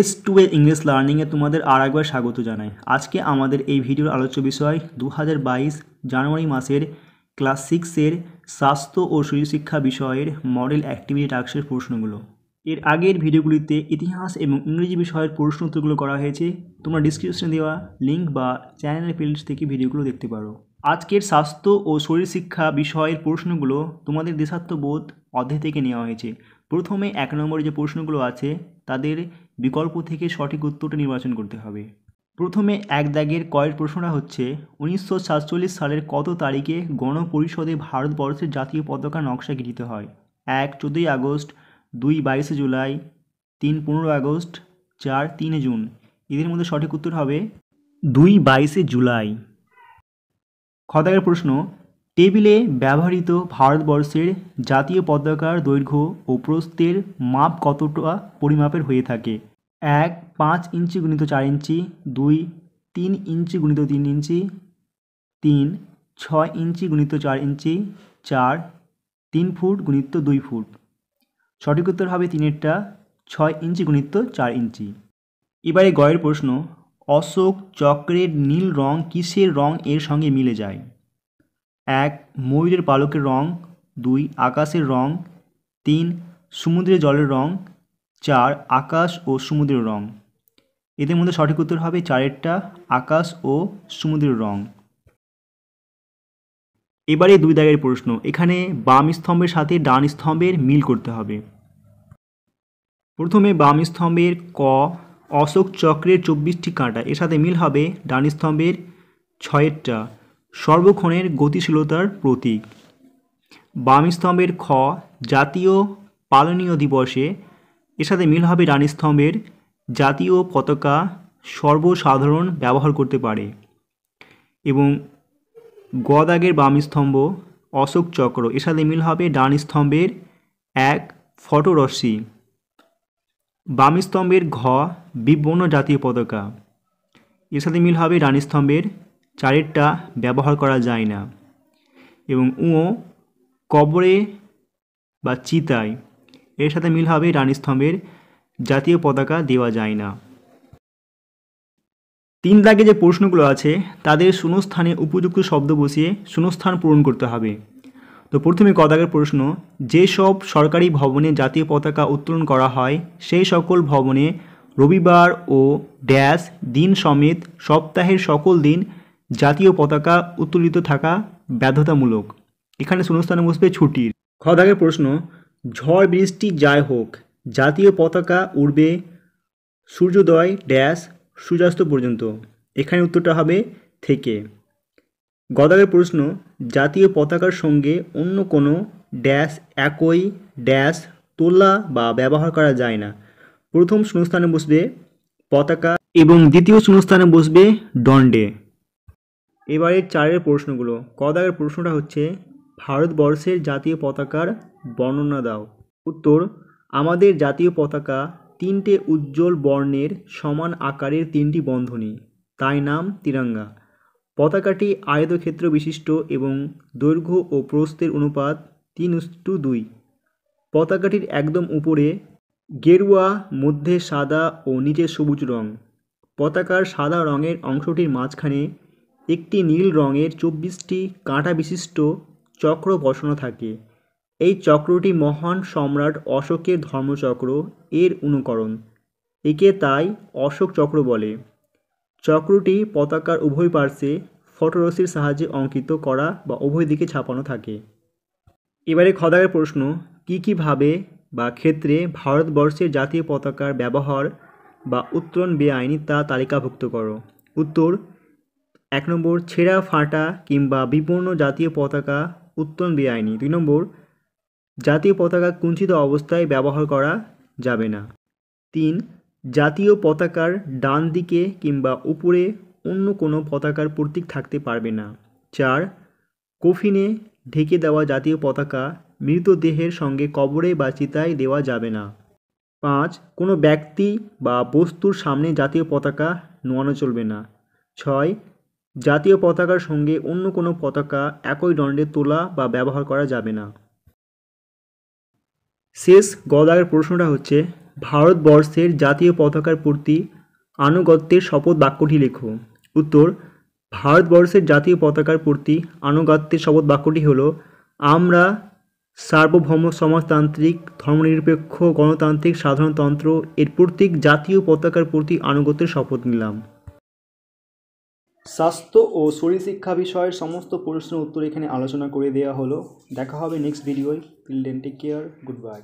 S two এর English লার্নিংয়ে তোমাদের আর একবার স্বাগত জানাই আজকে আমাদের এই ভিডিওর আলোচ্য বিষয় দু জানুয়ারি মাসের ক্লাস সিক্সের স্বাস্থ্য ও শরীরশিক্ষা বিষয়ের মডেল অ্যাক্টিভিটি টাস্কের প্রশ্নগুলো এর আগের ভিডিওগুলিতে ইতিহাস এবং ইংরেজি বিষয়ের প্রশ্ন উত্তরগুলো করা হয়েছে তোমরা ডিসক্রিপশনে দেওয়া লিঙ্ক বা চ্যানেল ফিল্ড থেকে ভিডিওগুলো দেখতে পারো আজকের স্বাস্থ্য ও শরীরশিক্ষা বিষয়ের প্রশ্নগুলো তোমাদের দেশাত্মবোধ অধ্যায় থেকে নেওয়া হয়েছে প্রথমে এক নম্বরে যে প্রশ্নগুলো আছে তাদের বিকল্প থেকে সঠিক উত্তরটা নির্বাচন করতে হবে প্রথমে এক দাগের কয়েক প্রশ্নটা হচ্ছে উনিশশো সালের কত তারিখে গণপরিষদে ভারতবর্ষের জাতীয় পতাকা নকশা গৃহীত হয় এক চোদ্দোই আগস্ট দুই বাইশে জুলাই তিন পনেরো আগস্ট চার তিনে জুন এদের মধ্যে সঠিক উত্তর হবে দুই বাইশে জুলাই খদাগের প্রশ্ন টেবিলে ব্যবহৃত ভারতবর্ষের জাতীয় পতাকার দৈর্ঘ্য ও প্রস্থের মাপ কতটা পরিমাপের হয়ে থাকে এক পাঁচ ইঞ্চি গুণিত চার ইঞ্চি দুই তিন ইঞ্চি গুণিত তিন ইঞ্চি তিন ছয় ইঞ্চি গুণিত চার ইঞ্চি চার তিন ফুট গুণিত দুই ফুট সঠিক উত্তর হবে তিনেরটা ছয় ইঞ্চি গুণিত চার ইঞ্চি এবারে গয়ের প্রশ্ন অশোক চক্রের নীল রং কিসের রং এর সঙ্গে মিলে যায় এক ময়ূরের পালকের রং দুই আকাশের রং তিন সমুদ্রের জলের রং চার আকাশ ও সমুদ্রের রং এদের মধ্যে সঠিক উত্তর হবে চারেরটা আকাশ ও সমুদ্রের রং এবারে দুই দাগের প্রশ্ন এখানে বাম স্তম্ভের সাথে ডান স্তম্ভের মিল করতে হবে প্রথমে বাম স্তম্ভের ক অশোক চক্রের চব্বিশটি কাঁটা এর সাথে মিল হবে ডান স্তম্ভের ছয়েরটা সর্বক্ষণের গতিশীলতার প্রতীক বাম স্তম্ভের খ জাতীয় পালনীয় দিবসে এর সাথে মিল হবে রানীস্তম্ভের জাতীয় পতাকা সর্বসাধারণ ব্যবহার করতে পারে এবং গদাগের বামিস্তম্ভ অশোক চক্র এর সাথে মিল হবে ডান স্তম্ভের এক ফটোরশ্মি বাম ঘ বিবর্ণ জাতীয় পতাকা এর সাথে মিল হবে রানী স্তম্ভের চারেরটা ব্যবহার করা যায় না এবং উঁয়ো কবরে বা চিতায় এর সাথে মিল হবে রানীস্তম্ভের জাতীয় পতাকা দেওয়া যায় না তিন দাগে যে প্রশ্নগুলো আছে তাদের শূন্যস্থানে উপযুক্ত শব্দ বসিয়ে শূন্যস্থান পূরণ করতে হবে তো প্রথমে কদাগের প্রশ্ন যেসব সরকারি ভবনে জাতীয় পতাকা উত্তোলন করা হয় সেই সকল ভবনে রবিবার ও ড্যাশ দিন সমেত সপ্তাহের সকল দিন জাতীয় পতাকা উত্তোলিত থাকা বাধ্যতামূলক এখানে শূন্যস্থানে বসবে ছুটির খ প্রশ্ন ঝড় বৃষ্টি যাই হোক জাতীয় পতাকা উড়বে সূর্যোদয় ড্যাশ সূর্যাস্ত পর্যন্ত এখানে উত্তরটা হবে থেকে গদাগের প্রশ্ন জাতীয় পতাকার সঙ্গে অন্য কোনো ড্যাশ একই ড্যাশ তোলা বা ব্যবহার করা যায় না প্রথম শূন্যস্থানে বসবে পতাকা এবং দ্বিতীয় শূন্যস্থানে বসবে দণ্ডে এবারের চারের প্রশ্নগুলো কদাগের প্রশ্নটা হচ্ছে ভারতবর্ষের জাতীয় পতাকার বর্ণনা দাও উত্তর আমাদের জাতীয় পতাকা তিনটে উজ্জ্বল বর্ণের সমান আকারের তিনটি বন্ধনী তাই নাম তিরঙ্গা পতাকাটি আয়তক্ষেত্র বিশিষ্ট এবং দৈর্ঘ্য ও প্রস্থের অনুপাত তিন টু দুই পতাকাটির একদম উপরে গেরুয়া মধ্যে সাদা ও নিচে সবুজ রং পতাকার সাদা রঙের অংশটির মাঝখানে একটি নীল রঙের চব্বিশটি কাঁটা বিশিষ্ট চক্র বসানো থাকে এই চক্রটি মহান সম্রাট অশোকের ধর্মচক্র এর অনুকরণ একে তাই অশোক চক্র বলে চক্রটি পতাকার উভয় পার্শ্বে ফটোরসির সাহায্যে অঙ্কিত করা বা উভয় দিকে ছাপানো থাকে এবারে খদাগের প্রশ্ন কী কীভাবে বা ক্ষেত্রে ভারতবর্ষের জাতীয় পতাকার ব্যবহার বা উত্তরণ বেআইনি তা তালিকাভুক্ত করো উত্তর এক নম্বর ছেঁড়া ফাটা কিংবা বিপন্ন জাতীয় পতাকা উত্তোলন বেআইনি দুই নম্বর জাতীয় পতাকা কুঞ্চিত অবস্থায় ব্যবহার করা যাবে না তিন জাতীয় পতাকার ডান দিকে কিংবা উপরে অন্য কোনো পতাকার প্রতীক থাকতে পারবে না চার কফিনে ঢেকে দেওয়া জাতীয় পতাকা মৃতদেহের সঙ্গে কবরে বা চিতায় দেওয়া যাবে না পাঁচ কোনো ব্যক্তি বা বস্তুর সামনে জাতীয় পতাকা নোয়ানো চলবে না ছয় জাতীয় পতাকার সঙ্গে অন্য কোনো পতাকা একই দণ্ডে তোলা বা ব্যবহার করা যাবে না শেষ গদাগের প্রশ্নটা হচ্ছে ভারতবর্ষের জাতীয় পতাকার প্রতি আনুগত্যের শপথ বাক্যটি লেখো উত্তর ভারতবর্ষের জাতীয় পতাকার প্রতি আনুগত্যের শপথ বাক্যটি হল আমরা সার্বভৌম সমাজতান্ত্রিক ধর্মনিরপেক্ষ গণতান্ত্রিক সাধারণতন্ত্র এর প্রতীক জাতীয় পতাকার প্রতি আনুগত্যের শপথ নিলাম স্বাস্থ্য ও শরীরশিক্ষা বিষয়ের সমস্ত প্রশ্নের উত্তর এখানে আলোচনা করে দেওয়া হলো দেখা হবে নেক্সট ভিডিওয় till then take care good by